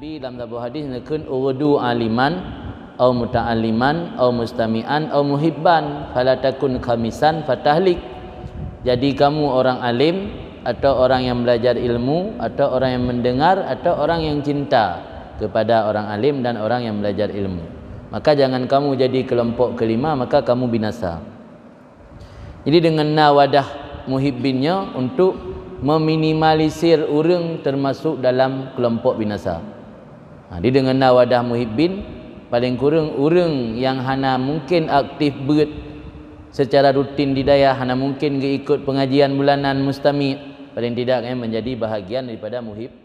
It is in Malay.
Nabi dalam sebuah hadis nakun urdu aliman au muta'alliman au mustami'an au muhibban fala takun khamisan fatahlik jadi kamu orang alim atau orang yang belajar ilmu atau orang yang mendengar atau orang yang cinta kepada orang alim dan orang yang belajar ilmu maka jangan kamu jadi kelompok kelima maka kamu binasa jadi dengan nawadah muhibbinnya untuk meminimalisir urang termasuk dalam kelompok binasa ha, dia dengan nawadah muhibbin paling kurang orang yang hana mungkin aktif berat secara rutin di daya hana mungkin ikut pengajian bulanan mustami paling tidak eh, menjadi bahagian daripada muhib